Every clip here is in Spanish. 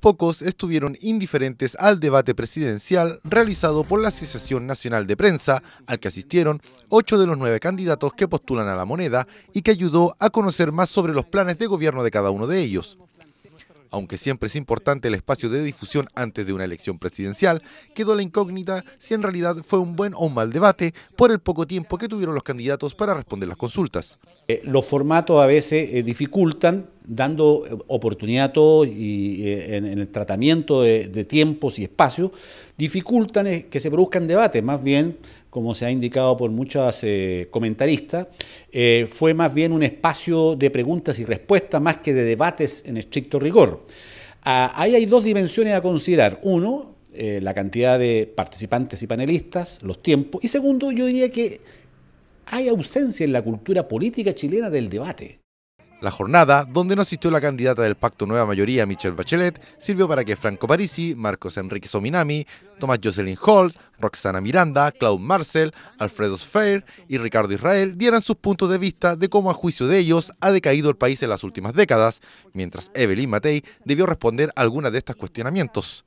pocos estuvieron indiferentes al debate presidencial realizado por la Asociación Nacional de Prensa, al que asistieron ocho de los nueve candidatos que postulan a la moneda y que ayudó a conocer más sobre los planes de gobierno de cada uno de ellos. Aunque siempre es importante el espacio de difusión antes de una elección presidencial, quedó la incógnita si en realidad fue un buen o un mal debate por el poco tiempo que tuvieron los candidatos para responder las consultas. Eh, los formatos a veces eh, dificultan, dando eh, oportunidad a y en, el tratamiento de, de tiempos y espacios, dificultan que se produzcan debates. Más bien como se ha indicado por muchas eh, comentaristas, eh, fue más bien un espacio de preguntas y respuestas más que de debates en estricto rigor. Ah, ahí hay dos dimensiones a considerar. Uno, eh, la cantidad de participantes y panelistas, los tiempos. Y segundo, yo diría que hay ausencia en la cultura política chilena del debate. La jornada, donde no asistió la candidata del Pacto Nueva Mayoría, Michelle Bachelet, sirvió para que Franco Parisi, Marcos Enrique Sominami, Tomás Jocelyn Holt, Roxana Miranda, Claude Marcel, Alfredo Sfeir y Ricardo Israel dieran sus puntos de vista de cómo a juicio de ellos ha decaído el país en las últimas décadas, mientras Evelyn Matei debió responder a algunas de estas cuestionamientos.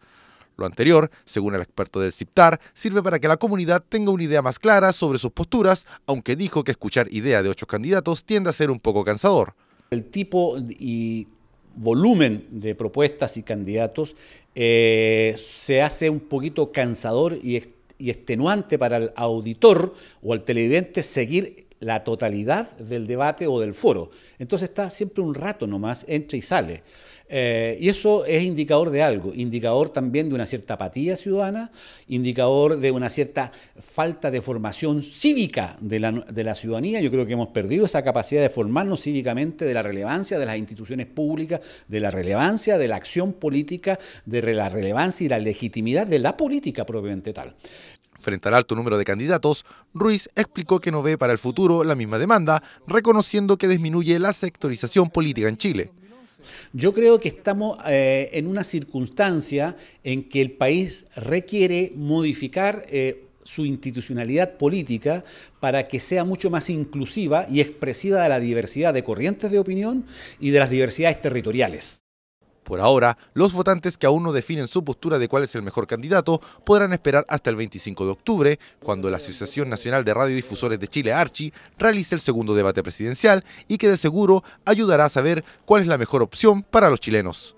Lo anterior, según el experto del CIPTAR, sirve para que la comunidad tenga una idea más clara sobre sus posturas, aunque dijo que escuchar ideas de ocho candidatos tiende a ser un poco cansador. El tipo y volumen de propuestas y candidatos eh, se hace un poquito cansador y, y extenuante para el auditor o al televidente seguir la totalidad del debate o del foro. Entonces está siempre un rato nomás, entra y sale. Eh, y eso es indicador de algo, indicador también de una cierta apatía ciudadana, indicador de una cierta falta de formación cívica de la, de la ciudadanía. Yo creo que hemos perdido esa capacidad de formarnos cívicamente de la relevancia de las instituciones públicas, de la relevancia de la acción política, de la relevancia y la legitimidad de la política propiamente tal. Frente al alto número de candidatos, Ruiz explicó que no ve para el futuro la misma demanda, reconociendo que disminuye la sectorización política en Chile. Yo creo que estamos eh, en una circunstancia en que el país requiere modificar eh, su institucionalidad política para que sea mucho más inclusiva y expresiva de la diversidad de corrientes de opinión y de las diversidades territoriales. Por ahora, los votantes que aún no definen su postura de cuál es el mejor candidato podrán esperar hasta el 25 de octubre, cuando la Asociación Nacional de Radiodifusores de Chile, Archi, realice el segundo debate presidencial y que de seguro ayudará a saber cuál es la mejor opción para los chilenos.